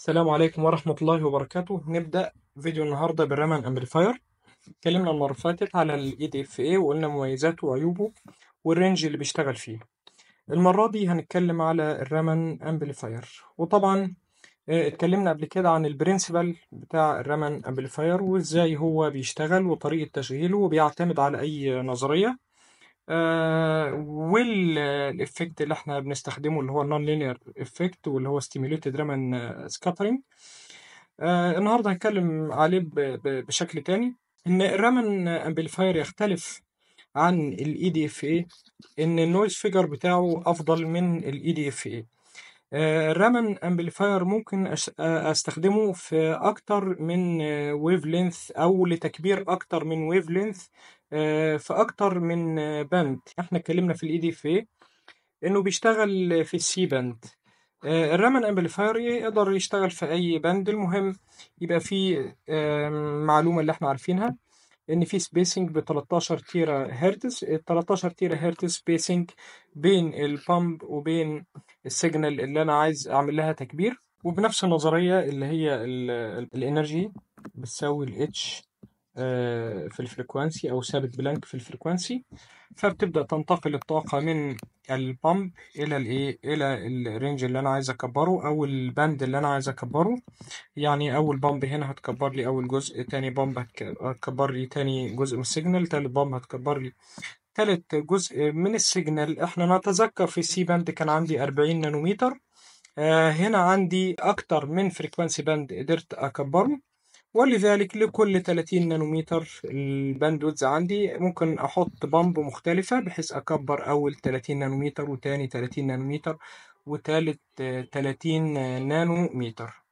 السلام عليكم ورحمة الله وبركاته نبدأ فيديو النهاردة بالرمان امبليفاير اتكلمنا المرة اللي فاتت على الـ EDFA وقلنا مميزاته وعيوبه والرينج اللي بيشتغل فيه المرة دي هنتكلم على الرمان امبليفاير وطبعا آه، اتكلمنا قبل كده عن البرنسبل بتاع الرمان امبليفاير وازاي هو بيشتغل وطريقة تشغيله وبيعتمد على اي نظرية آه، والإفكت اللي احنا بنستخدمه اللي هو النون لينير إفكت واللي هو ستيميوليتد رامن سكاترينج النهارده هتكلم عليه بشكل تاني ان الرامن امبليفاير يختلف عن الاي دي اف ان النويز فيجر بتاعه افضل من الاي دي اف الرامن امبليفاير ممكن آه، استخدمه في اكتر من ويف آه، لينث او لتكبير اكتر من ويف لينث آه، في اكتر من بند احنا اتكلمنا في الاي دي e في انه بيشتغل في السي بند آه، الرامن امبليفاير يقدر يشتغل في اي بند المهم يبقى في معلومه اللي احنا عارفينها ان في سبيسنج ب 13 تيرا هرتز ال 13 تيرا هرتز سبيسنج بين البامب وبين السيجنال اللي انا عايز اعمل لها تكبير وبنفس النظريه اللي هي الانرجي بتساوي الاتش آه، في الفريكوانسي او ثابت بلانك في الفريكوانسي فبتبدا تنتقل الطاقه من البامب الى الايه الى الرينج اللي انا عايز اكبره او الباند اللي انا عايز اكبره يعني اول بامب هنا هتكبر لي اول جزء تاني بامب هتكبر لي تاني جزء من السيجنال تالت بامب هتكبر لي تالت جزء من السيجنال احنا نتذكر في السي باند كان عندي 40 نانومتر آه، هنا عندي اكتر من فريكوانسي باند قدرت اكبره ولذلك لكل 30 نانومتر الباندويدز عندي ممكن احط بامب مختلفة بحيث اكبر اول 30 نانومتر وتاني 30 نانومتر وتالت 30 نانومتر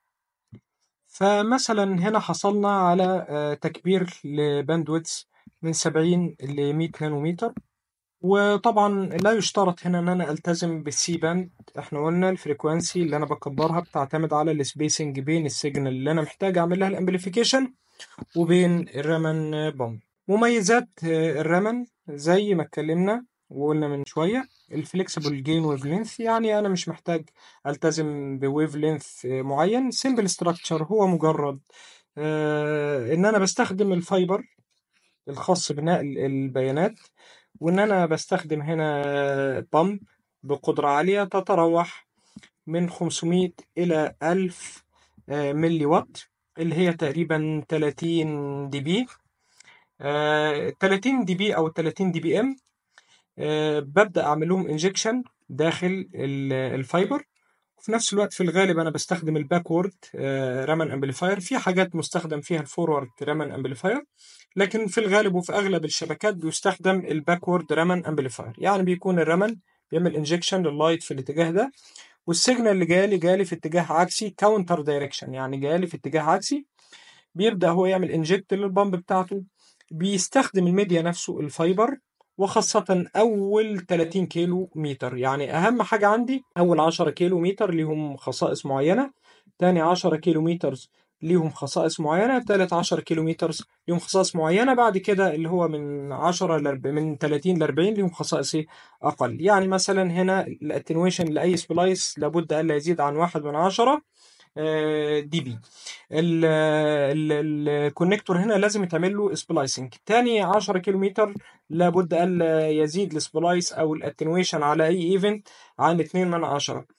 فمثلا هنا حصلنا على آه، تكبير لباندويدز من 70 ل 100 نانومتر وطبعا لا يشترط هنا ان انا التزم بالسي باند احنا قلنا الفريكوانسي اللي انا بكبرها بتعتمد على السبيسنج بين السيجنال اللي انا محتاج اعمل لها الامبليفيكيشن وبين الرامن بوم مميزات آه، الرامن زي ما اتكلمنا وقلنا من شويه الفليكسبل جين ويف لينث يعني انا مش محتاج التزم بويف لينث آه، معين سيمبل ستراكشر هو مجرد آه، ان انا بستخدم الفايبر الخاص بنقل البيانات وإن أنا بستخدم هنا بامب بقدرة عالية تتراوح من 500 إلى 1000 آه، ملي وات اللي هي تقريبا 30 دي بي 30 دي بي أو 30 دي بي إم آه، ببدأ أعمل لهم انجكشن داخل الفايبر وفي نفس الوقت في الغالب انا بستخدم الباكورد رامن امبليفاير في حاجات مستخدم فيها الفورورد رامن امبليفاير لكن في الغالب وفي اغلب الشبكات بيستخدم الباكورد رمن امبليفاير يعني بيكون الرمن بيعمل انجكشن لللايت في الاتجاه ده والسيجنال اللي جالي جالي في اتجاه عكسي كاونتر دايركشن يعني جالي في اتجاه عكسي بيبدا هو يعمل انجكت للبامب بتاعته بيستخدم الميديا نفسه الفايبر وخاصة أول 30 كيلو متر يعني أهم حاجة عندي أول 10 كيلو متر ليهم خصائص معينة تاني 10 كيلو متر ليهم خصائص معينة تالت 10 كيلومتر ليهم خصائص معينة بعد كده اللي هو من 10 ل من 30 ل 40 ليهم خصائص إيه؟ أقل يعني مثلا هنا الاتنويشن لأي سبلايس لابد ألا يزيد عن واحد من 10 آه، دي بي الكونكتور هنا لازم يتعمل له سبلايسنج تاني 10 كيلومتر لابد الا يزيد السبلايس او الاتنويشن على اي ايفنت عن 2 من 10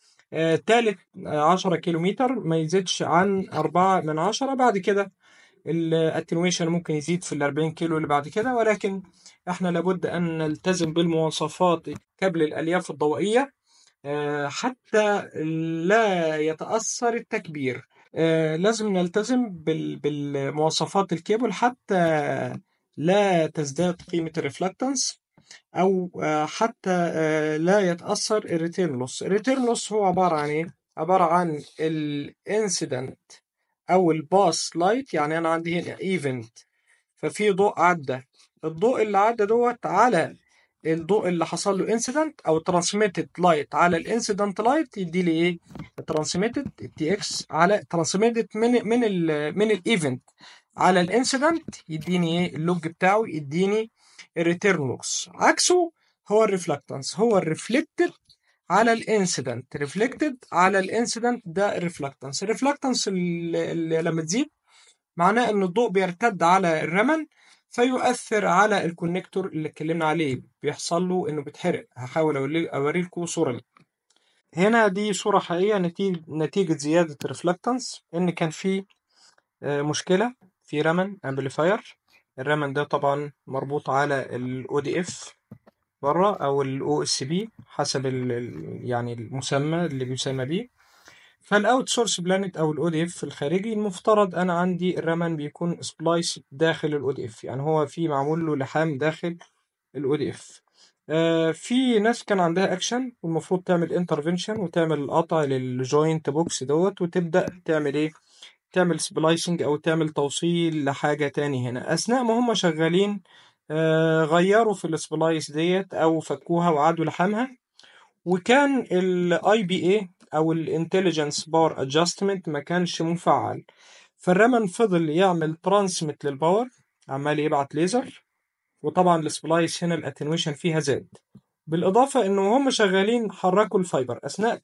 ثالث آه، 10 آه، كيلو متر ما يزيدش عن 4 من 10 بعد كده الاتنويشن ممكن يزيد في ال 40 كيلو اللي بعد كده ولكن احنا لابد ان نلتزم بالمواصفات كبل الالياف الضوئيه آه، حتى لا يتاثر التكبير لازم نلتزم بالمواصفات الكيبل حتى لا تزداد قيمه الريفلكتنس او آه، حتى آه، لا يتاثر الريتيرن لوس الريتيرن لوس هو عباره عن ايه عباره عن الانسيدنت او الباس لايت يعني انا عندي هنا ايفنت ففي ضوء عدى الضوء اللي عدى دوت على الضوء اللي حصل له انسيدنت او ترانسميتد لايت على الانسيدنت لايت يدي لي ايه ترانسميتد تي اكس على ترانسميتد من من الـ من الايفنت على الانسيدنت يديني ايه اللوج بتاعه يديني الريتيرن عكسه هو الريفلكتنس هو الريفلكتد على الانسيدنت ريفلكتد على الانسيدنت ده الريفلكتنس الريفلكتنس اللي لما تزيد معناه ان الضوء بيرتد على الرمن فيؤثر على الكونكتور اللي اتكلمنا عليه بيحصل له انه بيتحرق هحاول لكم صوره لي. هنا دي صورة حقيقية نتيجة, نتيجة زيادة الريفلكتنس إن كان في آه، مشكلة في رمن أمبليفاير الرمن ده طبعا مربوط على الاو دي اف بره او الاو اس بي حسب يعني المسمى اللي بيسمى بيه فالاوت سورس بلانت او الاو دي اف الخارجي المفترض انا عندي الرامن بيكون سبلايس داخل الاو دي اف يعني هو في معمول له لحام داخل الاو دي اف آه، في ناس كان عندها اكشن والمفروض تعمل انترفنشن وتعمل قطع للجوينت بوكس دوت وتبدا تعمل ايه تعمل سبلايسنج او تعمل توصيل لحاجه تاني هنا اثناء ما هم شغالين آه، غيروا في السبلايس ديت او فكوها وعادوا لحمها وكان الاي بي اي او الانتليجنس باور ادجستمنت ما كانش مفعل فالرمن فضل يعمل ترانسميت للباور عمال يبعت ليزر وطبعا السبلايس هنا الاتنويشن فيها زاد بالإضافة إن وهم شغالين حركوا الفايبر أثناء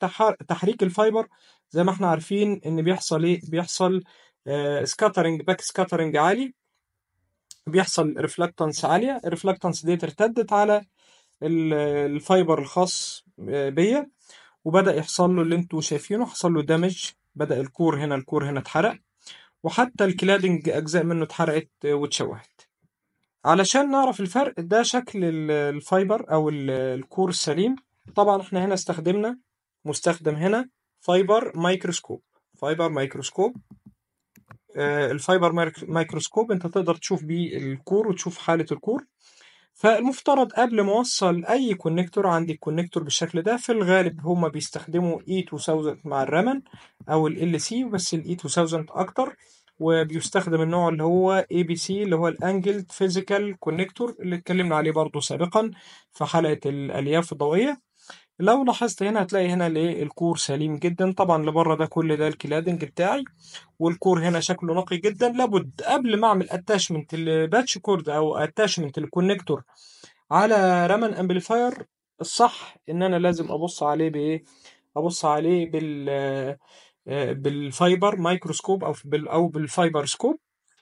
تحريك الفايبر زي ما احنا عارفين إن بيحصل إيه بيحصل سكاترنج باك سكاترنج عالي بيحصل ريفلكتنس عالية الريفلكتنس دي ارتدت على الفايبر الخاص آه، بيا وبدأ يحصل له اللي انتوا شايفينه حصل له دامج بدأ الكور هنا الكور هنا اتحرق وحتى الكلادنج أجزاء منه اتحرقت آه، واتشوهت علشان نعرف الفرق ده شكل الفايبر او الكور السليم طبعا احنا هنا استخدمنا مستخدم هنا فايبر مايكروسكوب فايبر مايكروسكوب آه، الفايبر مايكروسكوب انت تقدر تشوف بيه الكور وتشوف حاله الكور فالمفترض قبل ما اوصل اي كونكتور عندي الكونكتور بالشكل ده في الغالب هما بيستخدموا اي e 2000 مع الرمن او ال سي بس الاي 2000 e اكتر وبيستخدم النوع اللي هو اي بي سي اللي هو الانجلد فيزيكال كونكتور اللي اتكلمنا عليه برضو سابقا في حلقه الالياف الضوئيه لو لاحظت هنا هتلاقي هنا الايه الكور سليم جدا طبعا لبره ده كل ده الكلادنج بتاعي والكور هنا شكله نقي جدا لابد قبل ما اعمل اتاشمنت الباتش كورد او اتاشمنت الكونكتور على رامن امبليفاير الصح ان انا لازم ابص عليه بايه ابص عليه بال آه، بالفايبر مايكروسكوب او او بالفايبر سكوب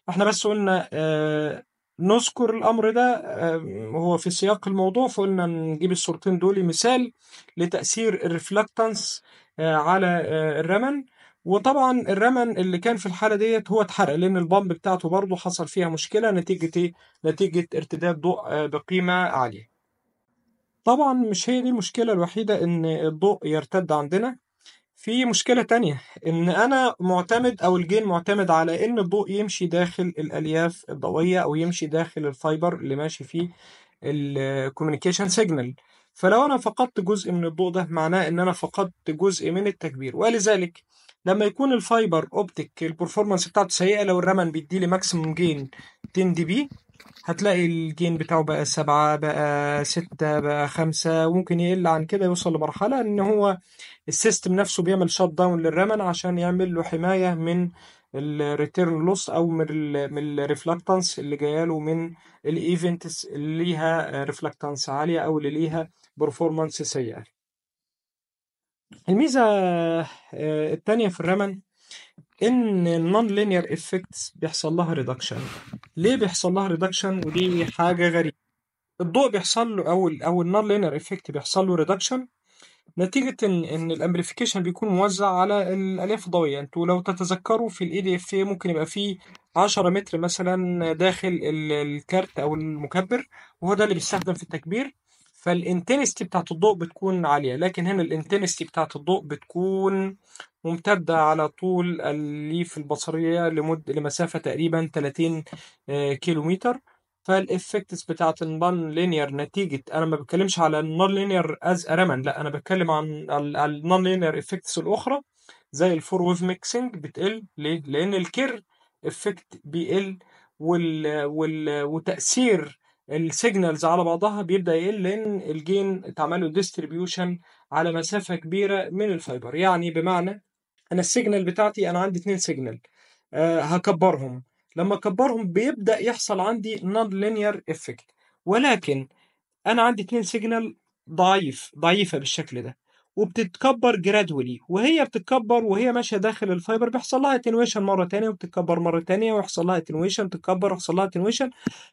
احنا بس قلنا آه، نذكر الامر ده آه، هو في سياق الموضوع فقلنا نجيب الصورتين دول مثال لتاثير الريفلكتانس على الرمن وطبعا الرمن اللي كان في الحاله ديت هو اتحرق لان البامب بتاعته برضه حصل فيها مشكله نتيجه ايه؟ نتيجه ارتداد ضوء بقيمه عاليه. طبعا مش هي دي المشكله الوحيده ان الضوء يرتد عندنا في مشكلة تانية إن أنا معتمد أو الجين معتمد على إن الضوء يمشي داخل الألياف الضوئية أو يمشي داخل الفايبر اللي ماشي فيه الكوميونيكيشن سيجنال فلو أنا فقدت جزء من الضوء ده معناه إن أنا فقدت جزء من التكبير ولذلك لما يكون الفايبر اوبتيك البرفورمانس بتاعته سيئه لو الرمن بيدي لي ماكسيموم جين 10 دي بي هتلاقي الجين بتاعه بقى سبعة بقى ستة بقى خمسة وممكن يقل عن كده يوصل لمرحلة ان هو السيستم نفسه بيعمل شوت داون للرمن عشان يعمل له حماية من الريتيرن لوس او من من الريفلكتانس اللي جايه له من الايفنتس اللي ليها ريفلكتانس عالية او اللي ليها برفورمانس سيئة الميزه آه، الثانيه في الرمن ان النون لينير افكتس بيحصل لها ريدكشن ليه بيحصل لها ريدكشن ودي حاجه غريبه الضوء بيحصل له او او النون لينير افكت بيحصل له ريدكشن نتيجة إن إن الأمبليفيكيشن بيكون موزع على الألياف الضوئية، أنتوا لو تتذكروا في الإي دي إف ممكن يبقى فيه 10 متر مثلا داخل الكارت أو المكبر وهو ده اللي بيستخدم في التكبير فالانتنستي بتاعت الضوء بتكون عالية لكن هنا الانتنستي بتاعت الضوء بتكون ممتدة على طول الليف البصرية لمد لمسافة تقريبا 30 آه، كيلومتر فالافكتس بتاعت النون لينير نتيجة أنا ما بتكلمش على النون لينير أز أرمن لا أنا بتكلم عن النون لينير افكتس الأخرى زي الفور ويف ميكسنج بتقل ليه؟ لأن الكير افكت بيقل وال... وال... وتأثير السيجنالز على بعضها بيبدا يقل لان الجين اتعمل له ديستريبيوشن على مسافه كبيره من الفايبر يعني بمعنى انا السيجنال بتاعتي انا عندي اثنين سيجنال أه هكبرهم لما اكبرهم بيبدا يحصل عندي نون لينير افكت ولكن انا عندي اثنين سيجنال ضعيف ضعيفه بالشكل ده وبتتكبر جرادولي وهي بتتكبر وهي ماشيه داخل الفايبر بيحصل لها اتنويشن مره ثانيه وبتتكبر مره ثانيه ويحصل لها اتنويشن تتكبر ويحصل لها اتنويشن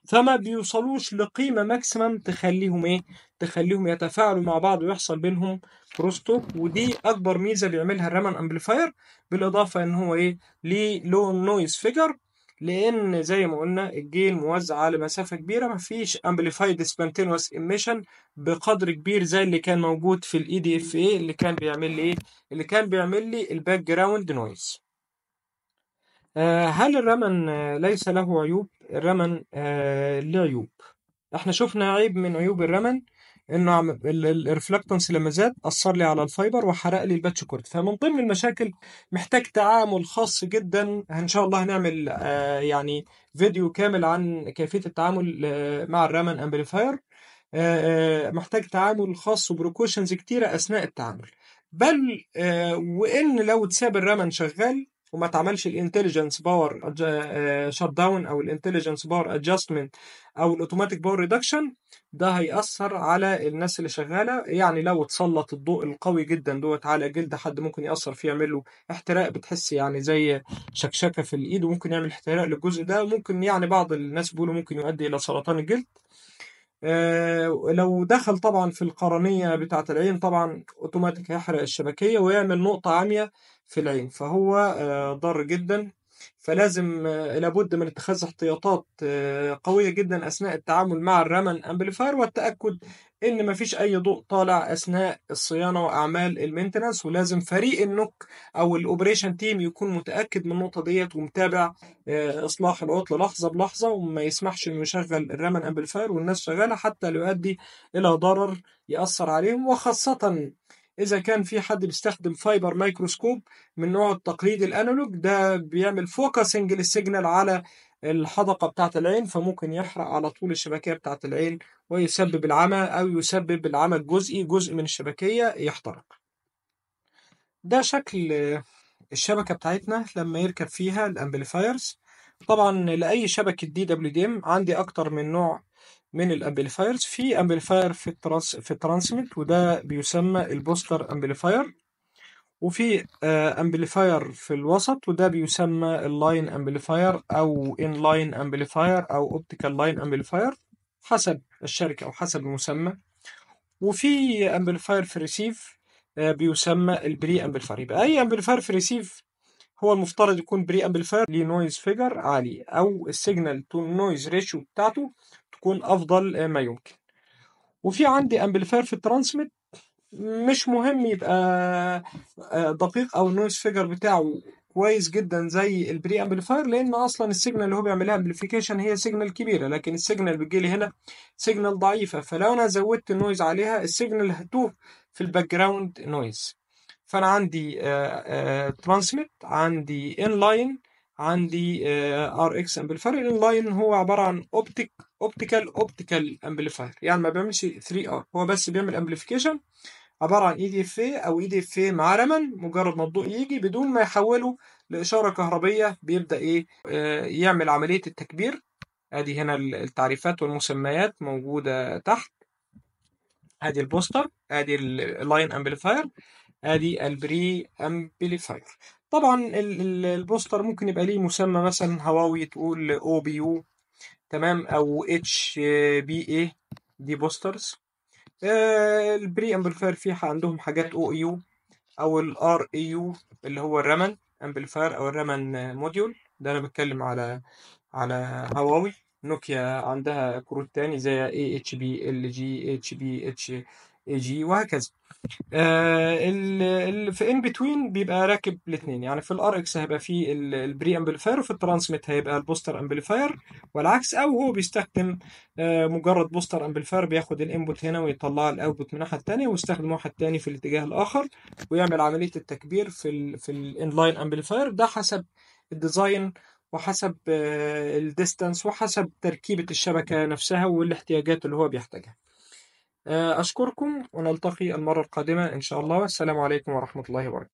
فما بيوصلوش لقيمه ماكسيمم تخليهم ايه تخليهم يتفاعلوا مع بعض ويحصل بينهم بروستو ودي اكبر ميزه بيعملها الرمان امبليفاير بالاضافه ان هو ايه ليه لون نويز فيجر لان زي ما قلنا الجيل موزع على مسافه كبيره مفيش امبليفايد سبونتينوس ايميشن بقدر كبير زي اللي كان موجود في الاي دي اف اي اللي كان بيعمل لي ايه اللي كان بيعمل لي الباك جراوند نويز هل الرمن آه، ليس له عيوب الرمن له آه، عيوب احنا شفنا عيب من عيوب الرمن انه عم الريفلكتنس لما زاد اثر لي على الفايبر وحرق لي الباتش كورد فمن ضمن المشاكل محتاج تعامل خاص جدا ان شاء الله هنعمل آه، يعني فيديو كامل عن كيفيه التعامل آه، مع الرامن امبليفاير آه، محتاج تعامل خاص وبروكوشنز كتيره اثناء التعامل بل وان لو تساب الرامن شغال وما تعملش الانتليجنس باور شت داون او الانتليجنس باور ادجستمنت او الاوتوماتيك باور ريدكشن ده هيأثر على الناس اللي شغاله يعني لو اتسلط الضوء القوي جدا دوت على جلد حد ممكن يأثر فيه يعمل له احتراق بتحس يعني زي شكشكه في الايد وممكن يعمل احتراق للجزء ده ممكن يعني بعض الناس بيقولوا ممكن يؤدي الى سرطان الجلد آه لو دخل طبعا في القرنية بتاعة العين طبعا اوتوماتيك هيحرق الشبكية ويعمل نقطة عاميه في العين فهو آه، ضار جدا فلازم آه، لابد من اتخاذ احتياطات آه، قوية جدا أثناء التعامل مع الرمن أمبليفاير والتأكد إن مفيش أي ضوء طالع أثناء الصيانة وأعمال المينتنس ولازم فريق النوك أو الأوبريشن تيم يكون متأكد من النقطة ديت ومتابع إصلاح العطل لحظة بلحظة وما يسمحش إنه يشغل الرمن أمبليفاير والناس شغالة حتى لو يؤدي إلى ضرر يأثر عليهم وخاصة إذا كان في حد بيستخدم فايبر مايكروسكوب من نوع التقليدي الأنالوج ده بيعمل فوكسنج للسيجنال على الحدقة بتاعة العين فممكن يحرق على طول الشبكية بتاعة العين ويسبب العمى أو يسبب العمى الجزئي جزء من الشبكية يحترق ده شكل الشبكة بتاعتنا لما يركب فيها الأمبليفايرز طبعا لأي شبكة دي دبليو دي ام عندي أكتر من نوع من الامبليفايرز في امبليفاير في الترانس في الترانسميت وده بيسمى البوستر امبليفاير وفي امبليفاير آه، في الوسط وده بيسمى اللاين امبليفاير او ان لاين امبليفاير او اوبتيكال لاين امبليفاير حسب الشركه او حسب المسمى وفي امبليفاير في الريسيف آه، بيسمى البري امبليفاير يبقى اي امبليفاير في الريسيف هو المفترض يكون بري امبليفاير ليه نويز فيجر عالي او السيجنال تو نويز ريشيو بتاعته تكون افضل آه، ما يمكن وفي عندي امبليفاير في الترانسميت مش مهم يبقى آه، دقيق او النويز فيجر بتاعه كويس جدا زي البري امبليفاير لان اصلا السيجنال اللي هو بيعملها امبليفيكيشن هي سيجنال كبيره لكن السيجنال اللي بتجيلي هنا سيجنال ضعيفه فلو انا زودت النويز عليها السيجنال هتوه في الباك جراوند نويز فانا عندي ترانسميت آه، عندي ان لاين عندي ار اكس امبليفاير اللاين هو عباره عن اوبتيك اوبتيكال اوبتيكال امبليفاير يعني ما بيعملش 3 ار هو بس بيعمل امبليفيكيشن عباره عن اي دي اف او اي e دي اف مع رمن مجرد ما الضوء يجي بدون ما يحوله لاشاره كهربيه بيبدا ايه آه، يعمل عمليه التكبير ادي هنا التعريفات والمسميات موجوده تحت ادي البوستر ادي اللاين امبليفاير ادي البري امبليفاير طبعا البوستر ممكن يبقى ليه مسمى مثلا هواوي تقول او بي يو تمام او اتش بي اي دي بوسترز البري امبليفاير فيه عندهم حاجات e او يو او الار اي يو e اللي هو الرمن امبليفاير او الرمن موديول ده انا بتكلم على على هواوي نوكيا عندها كروت تاني زي اي اتش بي ال جي اتش بي اتش جي وهكذا آه في ان بتوين بيبقى راكب الاثنين يعني في الار اكس هيبقى في البري امبليفاير وفي الترانسميت هيبقى البوستر امبليفاير والعكس او هو بيستخدم آه مجرد بوستر امبليفاير بياخد الانبوت هنا ويطلع الاوتبوت من الناحيه الثانيه ويستخدم واحد ثاني في الاتجاه الاخر ويعمل عمليه التكبير في الـ في لاين امبليفاير ده حسب الديزاين وحسب آه، الديستانس وحسب تركيبه الشبكه نفسها والاحتياجات اللي هو بيحتاجها أشكركم ونلتقي المرة القادمة إن شاء الله والسلام عليكم ورحمة الله وبركاته